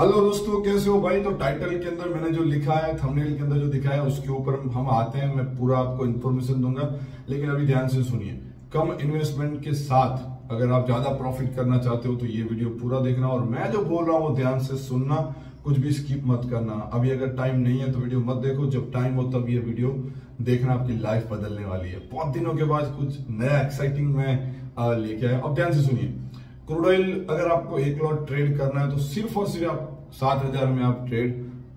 hello दोस्तों कैसे हो भाई तो टाइटल के अंदर मैंने जो लिखा है थंबनेल के अंदर जो दिखा है उसके ऊपर हम आते हैं मैं पूरा आपको इन्फॉर्मेशन दूंगा लेकिन अभी ध्यान से सुनिए कम इन्वेस्टमेंट के साथ अगर आप ज्यादा प्रॉफिट करना चाहते हो तो ये वीडियो पूरा देखना और मैं जो बोल रहा हूँ वो ध्यान से सुनना कुछ भी स्किप मत करना अभी अगर टाइम नहीं है तो वीडियो मत देखो जब टाइम हो तब ये वीडियो देखना आपकी लाइफ बदलने वाली है बहुत दिनों के बाद कुछ नया एक्साइटिंग मैं लेके आया अब ध्यान से सुनिए क्रूड ऑयल अगर आपको एक लॉट ट्रेड करना है तो सिर्फ और सिर्फ आप सात हजार में आप ट्रेड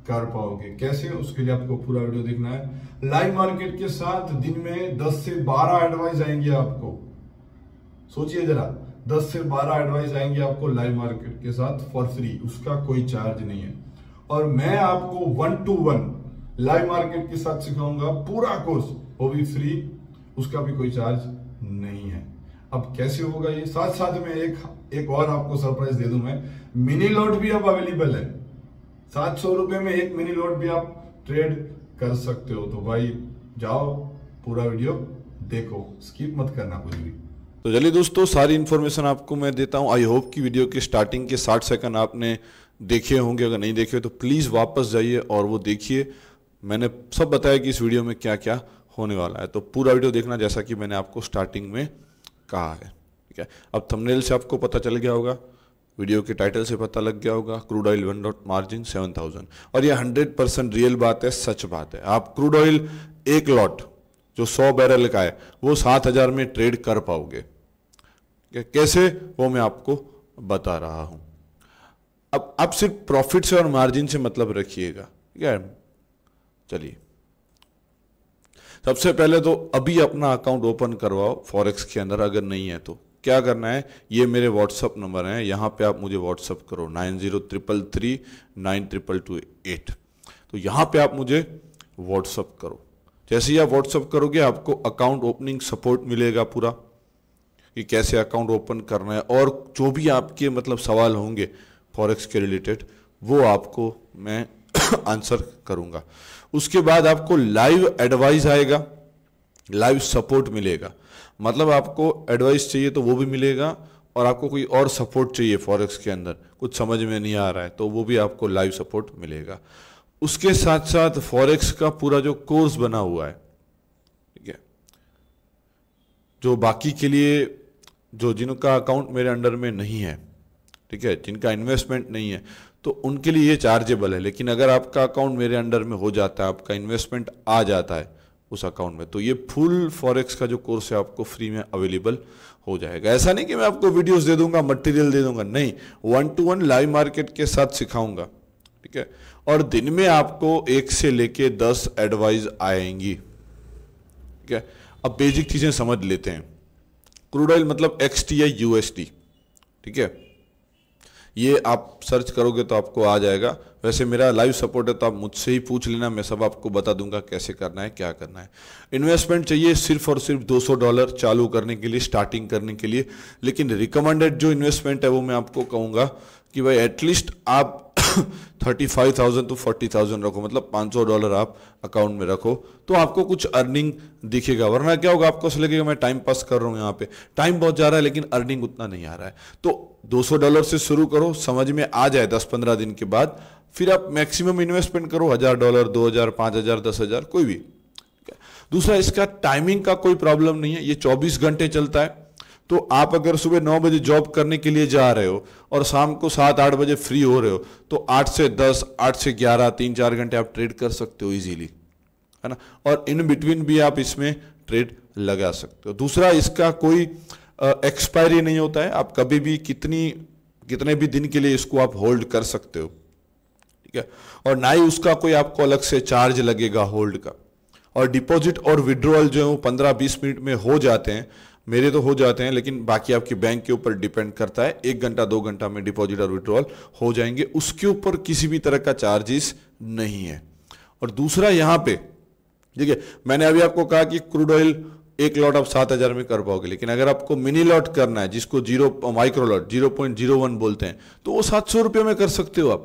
कर पाओगे कैसे उसके लिए आपको पूरा वीडियो देखना है लाइव मार्केट के साथ दिन में 10 से 12 एडवाइस आएंगे आपको सोचिए जरा 10 से 12 एडवाइस आएंगे आपको लाइव मार्केट के साथ फॉर फ्री उसका कोई चार्ज नहीं है और मैं आपको one to one live market के साथ सिखाऊंगा पूरा कोर्स वो भी फ्री उसका भी कोई चार्ज नहीं अब कैसे होगा ये साथ साथ में एक एक और आपको सरप्राइज दे दू मैं मिनी लॉट भी अब अवेलेबल है सात सौ रुपए में एक मिनी लॉट भी आप ट्रेड कर सकते हो तो भाई जाओ पूरा वीडियो देखो स्किप मत करना कुछ भी तो चलिए दोस्तों सारी इन्फॉर्मेशन आपको मैं देता हूं आई होप कि वीडियो के स्टार्टिंग के 60 सेकंड आपने देखे होंगे अगर नहीं देखे तो प्लीज़ वापस जाइए और वो देखिए मैंने सब बताया कि इस वीडियो में क्या क्या होने वाला है तो पूरा वीडियो देखना जैसा कि मैंने आपको स्टार्टिंग में कहा है ठीक है अब थंबनेल से आपको पता चल गया होगा वीडियो के टाइटल से पता लग गया होगा crude oil one dot margin seven thousand और ये हंड्रेड परसेंट रियल बात है सच बात है आप क्रूड ऑयल एक लॉट जो सौ बैरल का है वो सात हज़ार में ट्रेड कर पाओगे कैसे वो मैं आपको बता रहा हूँ अब आप सिर्फ प्रॉफिट से और मार्जिन से मतलब रखिएगा ठीक है चलिए सबसे पहले तो अभी अपना अकाउंट ओपन करवाओ फॉरेक्स के अंदर अगर नहीं है तो क्या करना है ये मेरे व्हाट्सअप नंबर हैं यहाँ पे आप मुझे व्हाट्सअप करो nine zero triple three nine triple two eight तो यहाँ पे आप मुझे व्हाट्सअप करो जैसे ही आप व्हाट्सअप करोगे आपको अकाउंट ओपनिंग सपोर्ट मिलेगा पूरा कि कैसे अकाउंट ओपन करना है और जो भी आपके मतलब सवाल होंगे फॉरेक्स के रिलेटेड वो आपको मैं आंसर करूंगा उसके बाद आपको लाइव एडवाइस आएगा लाइव सपोर्ट मिलेगा मतलब आपको एडवाइस चाहिए तो वो भी मिलेगा और आपको कोई और सपोर्ट चाहिए फॉरेक्स के अंदर कुछ समझ में नहीं आ रहा है तो वो भी आपको लाइव सपोर्ट मिलेगा उसके साथ साथ फॉरेक्स का पूरा जो कोर्स बना हुआ है ठीक है जो बाकी के लिए जो जिनका अकाउंट मेरे अंडर में नहीं है ठीक है जिनका इन्वेस्टमेंट नहीं है तो उनके लिए ये चार्जेबल है लेकिन अगर आपका अकाउंट मेरे अंडर में हो जाता है आपका इन्वेस्टमेंट आ जाता है उस अकाउंट में तो ये फुल फॉरेक्स का जो कोर्स है आपको फ्री में अवेलेबल हो जाएगा ऐसा नहीं कि मैं आपको वीडियोस दे दूंगा मटेरियल दे दूंगा नहीं one to one live market के साथ सिखाऊंगा ठीक है और दिन में आपको एक से लेके दस एडवाइज आएंगी ठीक है अब बेसिक चीज़ें समझ लेते हैं क्रूड ऑयल मतलब एक्स टी या यूएसटी ठीक है ये आप सर्च करोगे तो आपको आ जाएगा वैसे मेरा लाइव सपोर्ट है तो आप मुझसे ही पूछ लेना मैं सब आपको बता दूंगा कैसे करना है क्या करना है इन्वेस्टमेंट चाहिए सिर्फ और सिर्फ 200 डॉलर चालू करने के लिए स्टार्टिंग करने के लिए लेकिन रिकमेंडेड जो इन्वेस्टमेंट है वो मैं आपको कहूँगा कि भाई एटलीस्ट आप thirty five thousand to forty thousand रखो मतलब पाँच सौ डॉलर आप अकाउंट में रखो तो आपको कुछ अर्निंग दिखेगा वरना क्या होगा आपको ऐसा लगेगा मैं टाइम पास कर रहा हूँ यहाँ पे टाइम बहुत जा रहा है लेकिन अर्निंग उतना नहीं आ रहा है तो दो सौ डॉलर से शुरू करो समझ में आ जाए दस पंद्रह दिन के बाद फिर आप मैक्सिमम इन्वेस्टमेंट करो हज़ार डॉलर दो हज़ार पाँच हज़ार दस हज़ार कोई भी दूसरा इसका टाइमिंग का कोई प्रॉब्लम नहीं है ये चौबीस घंटे चलता है तो आप अगर सुबह नौ बजे जॉब करने के लिए जा रहे हो और शाम को सात आठ बजे फ्री हो रहे हो तो आठ से दस आठ से ग्यारह तीन चार घंटे आप ट्रेड कर सकते हो इजीली है ना और इन बिटवीन भी आप इसमें ट्रेड लगा सकते हो दूसरा इसका कोई एक्सपायरी नहीं होता है आप कभी भी कितनी कितने भी दिन के लिए इसको आप होल्ड कर सकते हो ठीक है और ना ही उसका कोई आपको अलग से चार्ज लगेगा होल्ड का और डिपॉजिट और विड्रॉल जो है वो पंद्रह बीस मिनट में हो जाते हैं मेरे तो हो जाते हैं लेकिन बाकी आपके बैंक के ऊपर डिपेंड करता है एक घंटा दो घंटा में डिपॉजिट और विड्रॉल हो जाएंगे उसके ऊपर किसी भी तरह का चार्जेस नहीं है और दूसरा यहां पे है मैंने अभी आपको कहा कि क्रूड ऑयल एक लॉट आप सात हज़ार में कर पाओगे लेकिन अगर आपको मिनी लॉट करना है जिसको zero micro lot zero point zero one बोलते हैं तो वो सात सौ रुपये में कर सकते हो आप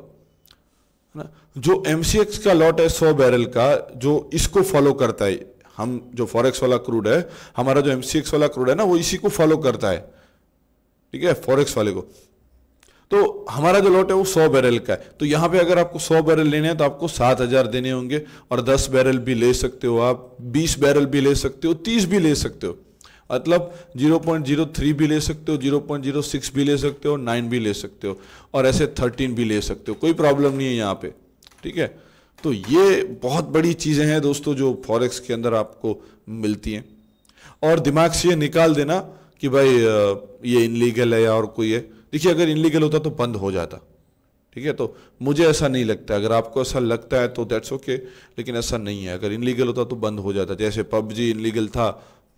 है ना जो एम का लॉट है सौ बैरल का जो इसको फॉलो करता है हम जो फॉरेक्स वाला क्रूड है हमारा जो एम वाला क्रूड है ना वो इसी को फॉलो करता है ठीक है फॉरेक्स वाले को तो हमारा जो लॉट है वो सौ बैरल का है तो यहां पे अगर आपको सौ बैरल लेने हैं तो आपको सात हजार देने होंगे और दस बैरल भी ले सकते हो आप बीस बैरल भी ले सकते हो तीस भी ले सकते हो मतलब 0.03 भी ले सकते हो 0.06 भी ले सकते हो 9 भी ले सकते हो और ऐसे 13 भी ले सकते हो कोई प्रॉब्लम नहीं है यहाँ पे ठीक है तो ये बहुत बड़ी चीज़ें हैं दोस्तों जो फॉरेक्स के अंदर आपको मिलती हैं और दिमाग से ये निकाल देना कि भाई ये इनलीगल है या और कोई है देखिए अगर इनलीगल होता तो बंद हो जाता ठीक है तो मुझे ऐसा नहीं लगता अगर आपको ऐसा लगता है तो दैट्स ओके okay, लेकिन ऐसा नहीं है अगर इनलीगल होता तो बंद हो जाता जैसे पबजी इनलीगल था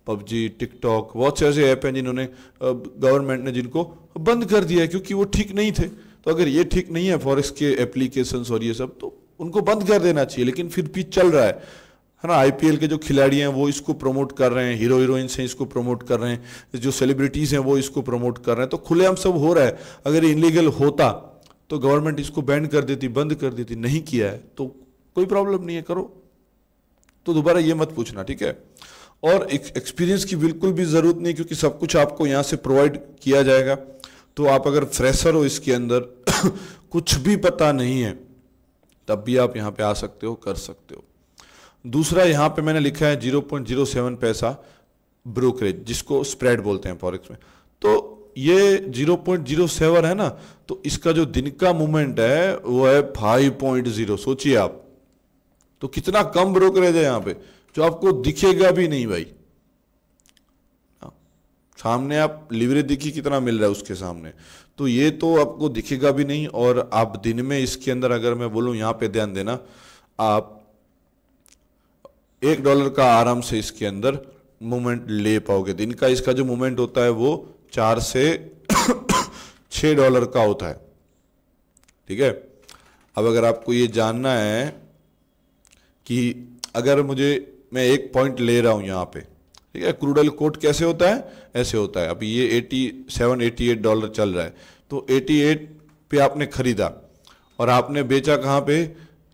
पबजी टिकटॉक बहुत से ऐसे ऐप हैं जिन्होंने गवर्नमेंट ने जिनको बंद कर दिया है क्योंकि वो ठीक नहीं थे तो अगर ये ठीक नहीं है फॉरेक्स के एप्लीकेशन और ये सब तो उनको बंद कर देना चाहिए लेकिन फिर भी चल रहा है है ना आईपीएल के जो खिलाड़ी हैं वो इसको प्रमोट कर रहे हैं हीरो हीरोइंस हैं इसको प्रमोट कर रहे हैं जो सेलिब्रिटीज़ हैं वो इसको प्रमोट कर रहे हैं तो खुलेआम सब हो रहा है अगर इनलीगल होता तो गवर्नमेंट इसको बैन कर देती बंद कर देती नहीं किया है तो कोई प्रॉब्लम नहीं है करो तो दोबारा ये मत पूछना ठीक है और एक्सपीरियंस की बिल्कुल भी ज़रूरत नहीं क्योंकि सब कुछ आपको यहाँ से प्रोवाइड किया जाएगा तो आप अगर फ्रेशर हो इसके अंदर कुछ भी पता नहीं है तब भी आप यहाँ पे आ सकते हो कर सकते हो दूसरा यहाँ पे मैंने लिखा है 0.07 पैसा ब्रोकरेज जिसको स्प्रेड बोलते हैं फॉरेक्स में तो ये 0.07 है ना तो इसका जो दिन का मूवमेंट है वो है 5.0 सोचिए आप तो कितना कम ब्रोकरेज है यहाँ पे जो आपको दिखेगा भी नहीं भाई सामने आप लिवरेज देखिए कितना मिल रहा है उसके सामने तो ये तो आपको दिखेगा भी नहीं और आप दिन में इसके अंदर अगर मैं बोलूँ यहाँ पे ध्यान देना आप एक डॉलर का आराम से इसके अंदर मूवमेंट ले पाओगे दिन का इसका जो मूवमेंट होता है वो चार से छः डॉलर का होता है ठीक है अब अगर आपको ये जानना है कि अगर मुझे मैं एक पॉइंट ले रहा हूँ यहाँ पे ठीक है क्रूडल कोट कैसे होता है ऐसे होता है अब ये eighty seven eighty eight dollar चल रहा है तो एटी एट पे आपने खरीदा और आपने बेचा कहाँ पे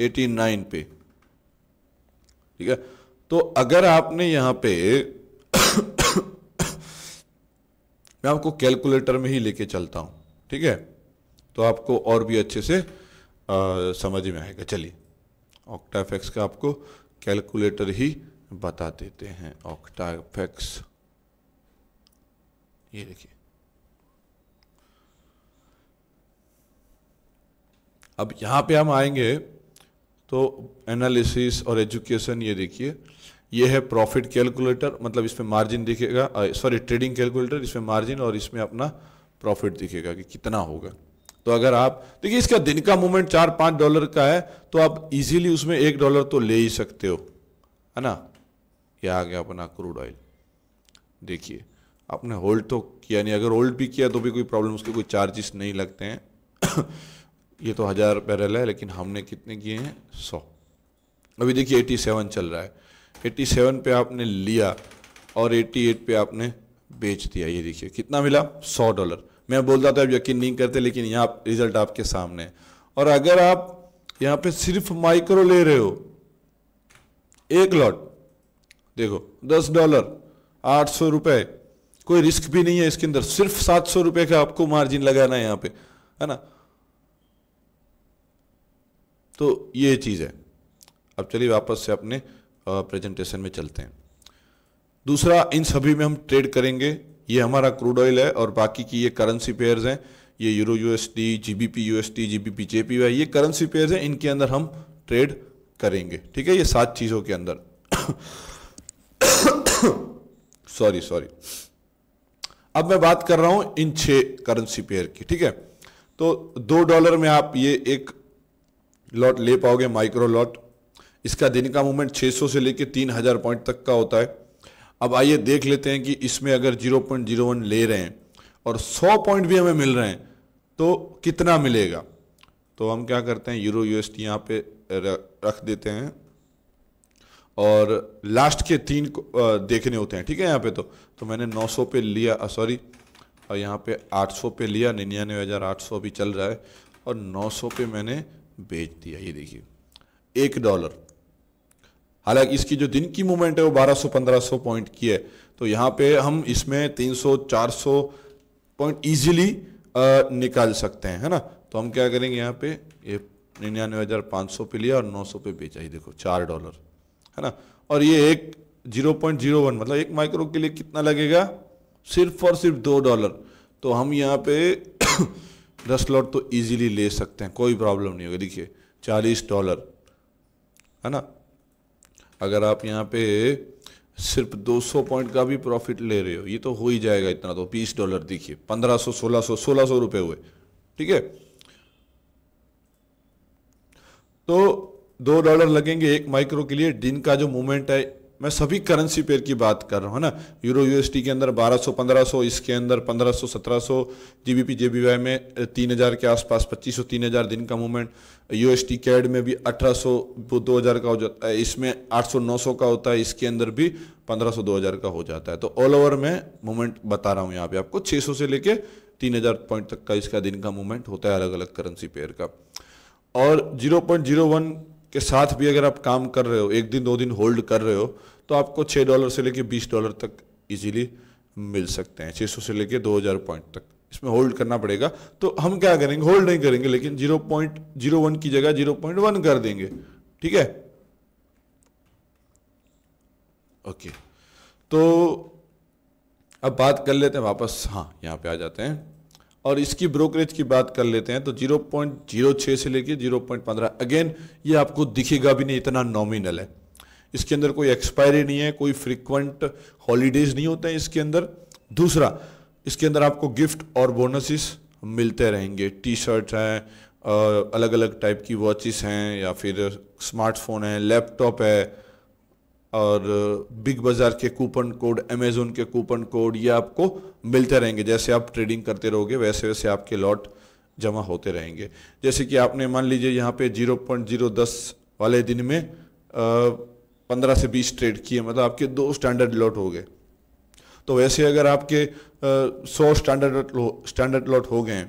एटी नाइन पे ठीक है तो अगर आपने यहाँ पे मैं आपको कैलकुलेटर में ही लेके चलता हूँ ठीक है तो आपको और भी अच्छे से आ, समझ में आएगा चलिए ऑक्टाफेक्स का आपको कैलकुलेटर ही बता देते हैं ऑक्टाफेक्स ये देखिए अब यहां पे हम आएंगे तो एनालिसिस और एजुकेशन ये देखिए ये है प्रॉफिट कैलकुलेटर मतलब इसमें मार्जिन दिखेगा सॉरी ट्रेडिंग कैलकुलेटर इसमें मार्जिन और इसमें अपना प्रॉफिट दिखेगा कि कितना होगा तो अगर आप देखिए इसका दिन का मूवमेंट चार पांच डॉलर का है तो आप इजीली उसमें एक डॉलर तो ले ही सकते हो है ना ये आ गया अपना क्रूड ऑयल देखिए आपने होल्ड तो किया नहीं अगर होल्ड भी किया तो भी कोई प्रॉब्लम उसके कोई चार्जेस नहीं लगते हैं ये तो हज़ार बैरल है लेकिन हमने कितने किए हैं सौ अभी देखिए एटी सेवन चल रहा है एटी सेवन पे आपने लिया और एटी एट पे आपने बेच दिया ये देखिए कितना मिला सौ डॉलर मैं बोलता था आप यकीन नहीं करते लेकिन यहाँ रिजल्ट आपके सामने है और अगर आप यहाँ पे सिर्फ माइक्रो ले रहे हो एक लॉट देखो दस डॉलर आठ सौ रुपए कोई रिस्क भी नहीं है इसके अंदर सिर्फ सात सौ रुपए का आपको मार्जिन लगाना है यहाँ पे है ना तो ये चीज़ है अब चलिए वापस से अपने प्रेजेंटेशन में चलते हैं दूसरा इन सभी में हम ट्रेड करेंगे ये हमारा क्रूड ऑयल है और बाकी की ये करेंसी पेयर हैं ये euro USD GBP USD GBP JPY ये करेंसी पेयर हैं इनके अंदर हम ट्रेड करेंगे ठीक है ये सात चीज़ों के अंदर सॉरी सॉरी अब मैं बात कर रहा हूं इन छह करेंसी पेयर की ठीक है तो दो डॉलर में आप ये एक लॉट ले पाओगे माइक्रो लॉट इसका दिन का मूवमेंट 600 से लेकर 3000 पॉइंट तक का होता है अब आइए देख लेते हैं कि इसमें अगर 0.01 ले रहे हैं और 100 पॉइंट भी हमें मिल रहे हैं तो कितना मिलेगा तो हम क्या करते हैं यूरो यूएसटी यहाँ पे रख देते हैं और लास्ट के तीन देखने होते हैं ठीक है यहाँ पे तो तो मैंने 900 पे लिया सॉरी और यहाँ पे 800 पे लिया निन्यानवे हज़ार आठ सौ अभी चल रहा है और 900 पे मैंने बेच दिया ये देखिए एक डॉलर हालांकि इसकी जो दिन की मूवमेंट है वो 1200-1500 पॉइंट की है तो यहाँ पे हम इसमें 300-400 पॉइंट इजीली निकाल सकते हैं है ना तो हम क्या करेंगे यहाँ पे ये निन्यानवे हज़ार पाँच सौ पे लिया और नौ सौ पे बेचा ही देखो चार डॉलर है ना और ये एक जीरो पॉइंट जीरो वन मतलब एक माइक्रो के लिए कितना लगेगा सिर्फ और सिर्फ दो डॉलर तो हम यहाँ पे दस लॉट तो इजीली ले सकते हैं कोई प्रॉब्लम नहीं होगा देखिए चालीस डॉलर है ना अगर आप यहाँ पे सिर्फ 200 पॉइंट का भी प्रॉफिट ले रहे हो ये तो हो ही जाएगा इतना तो बीस डॉलर देखिए 1500 1600 1600 रुपए हुए ठीक है तो दो डॉलर लगेंगे एक माइक्रो के लिए दिन का जो मूवमेंट है मैं सभी करेंसी पेयर की बात कर रहा हूँ ना यूरो यूएसडी के अंदर 1200 1500 इसके अंदर 1500 1700 जीबीपी जेबीवाई में 3000 के आसपास 2500 3000 दिन का मूवमेंट यूएसडी कैड में भी 1800 2000 का हो जाता है इसमें 800 900 का होता है इसके अंदर भी 1500 2000 का हो जाता है तो ऑल ओवर में मूवमेंट बता रहा हूँ यहाँ पे आपको छः से लेके तीन पॉइंट तक का इसका दिन का मूवमेंट होता है अलग अलग करेंसी पेयर का और जीरो के साथ भी अगर आप काम कर रहे हो एक दिन दो दिन होल्ड कर रहे हो तो आपको छः डॉलर से लेकर बीस डॉलर तक ईजीली मिल सकते हैं छः सौ से लेकर दो हज़ार पॉइंट तक इसमें होल्ड करना पड़ेगा तो हम क्या करेंगे होल्ड नहीं करेंगे लेकिन जीरो पॉइंट जीरो वन की जगह जीरो पॉइंट वन कर देंगे ठीक है ओके तो अब बात कर लेते हैं वापस हाँ यहाँ पे आ जाते हैं और इसकी ब्रोकरेज की बात कर लेते हैं तो 0.06 से लेके 0.15 अगेन ये आपको दिखेगा भी नहीं इतना नॉमिनल है इसके अंदर कोई एक्सपायरी नहीं है कोई फ्रिक्वेंट हॉलीडेज नहीं होते हैं इसके अंदर दूसरा इसके अंदर आपको गिफ्ट और बोनसेस मिलते रहेंगे टी शर्ट हैं अलग अलग टाइप की वॉचेस हैं या फिर स्मार्टफोन है लैपटॉप है और बिग uh, बाज़ार के कूपन कोड अमेज़ोन के कूपन कोड ये आपको मिलते रहेंगे जैसे आप ट्रेडिंग करते रहोगे वैसे वैसे आपके लॉट जमा होते रहेंगे जैसे कि आपने मान लीजिए यहाँ पे 0.010 वाले दिन में uh, पंद्रह से बीस ट्रेड किए मतलब आपके दो स्टैंडर्ड लॉट हो गए तो वैसे अगर आपके uh, सौ स्टैंडर्ड स्टैंडर्ड लॉट हो गए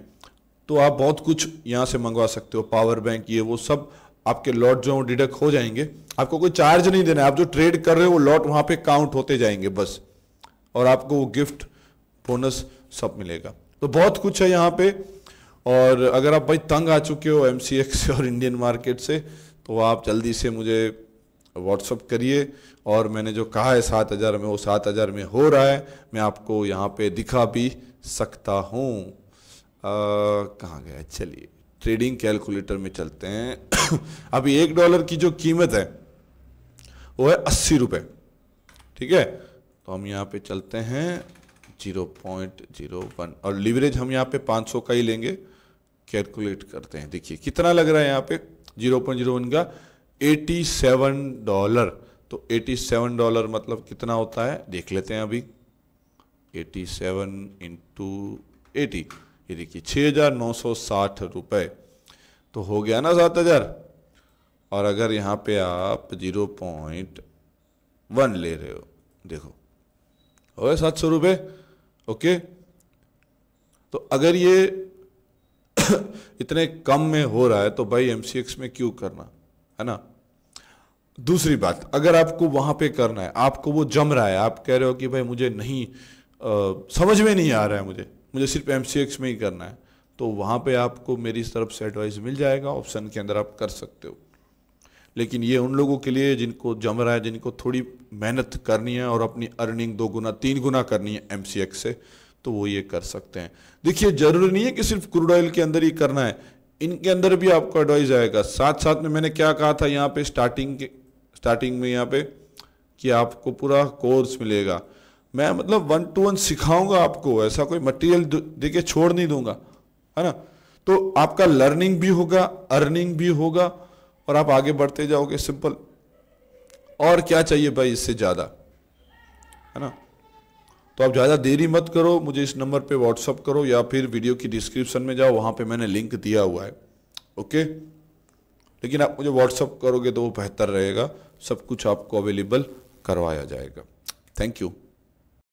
तो आप बहुत कुछ यहाँ से मंगवा सकते हो पावर बैंक ये वो सब आपके लॉट जो डिडक्ट हो जाएंगे आपको कोई चार्ज नहीं देना है आप जो ट्रेड कर रहे हो वो लॉट वहाँ पे काउंट होते जाएंगे बस और आपको वो गिफ्ट बोनस सब मिलेगा तो बहुत कुछ है यहाँ पे और अगर आप भाई तंग आ चुके हो एम से और इंडियन मार्केट से तो आप जल्दी से मुझे व्हाट्सअप करिए और मैंने जो कहा है सात हज़ार में वो सात हज़ार में हो रहा है मैं आपको यहाँ पे दिखा भी सकता हूँ कहाँ गया चलिए ट्रेडिंग कैलकुलेटर में चलते हैं अभी एक डॉलर की जो कीमत है वो है अस्सी रुपये ठीक है तो हम यहाँ पे चलते हैं जीरो पॉइंट जीरो वन और लीवरेज हम यहाँ पे पाँच सौ का ही लेंगे कैलकुलेट करते हैं देखिए कितना लग रहा है यहाँ पे जीरो पॉइंट जीरो वन का एटी सेवन डॉलर तो एटी सेवन डॉलर मतलब कितना होता है देख लेते हैं अभी एटी सेवन इंटू एटी ये देखिए 6960 हज़ार नौ सौ साठ तो हो गया ना सात हज़ार और अगर यहाँ पे आप जीरो पॉइंट वन ले रहे हो देखो हो गया सात सौ रुपये ओके तो अगर ये इतने कम में हो रहा है तो भाई एम में क्यों करना है ना दूसरी बात अगर आपको वहां पे करना है आपको वो जम रहा है आप कह रहे हो कि भाई मुझे नहीं आ, समझ में नहीं आ रहा है मुझे मुझे सिर्फ एम में ही करना है तो वहाँ पे आपको मेरी तरफ से एडवाइस मिल जाएगा ऑप्शन के अंदर आप कर सकते हो लेकिन ये उन लोगों के लिए जिनको जम रहा है जिनको थोड़ी मेहनत करनी है और अपनी अर्निंग दो गुना तीन गुना करनी है एम से तो वो ये कर सकते हैं देखिए ज़रूरी नहीं है कि सिर्फ क्रूड ऑयल के अंदर ही करना है इनके अंदर भी आपको एडवाइस आएगा साथ साथ में मैंने क्या कहा था यहाँ पे स्टार्टिंग के स्टार्टिंग में यहाँ पे कि आपको पूरा कोर्स मिलेगा मैं मतलब वन टू वन सिखाऊंगा आपको ऐसा कोई मटेरियल दे के छोड़ नहीं दूंगा है ना तो आपका लर्निंग भी होगा अर्निंग भी होगा और आप आगे बढ़ते जाओगे सिंपल और क्या चाहिए भाई इससे ज़्यादा है ना तो आप ज़्यादा देरी मत करो मुझे इस नंबर पे व्हाट्सअप करो या फिर वीडियो की डिस्क्रिप्शन में जाओ वहाँ पे मैंने लिंक दिया हुआ है ओके लेकिन आप मुझे व्हाट्सअप करोगे तो वो बेहतर रहेगा सब कुछ आपको अवेलेबल करवाया जाएगा थैंक यू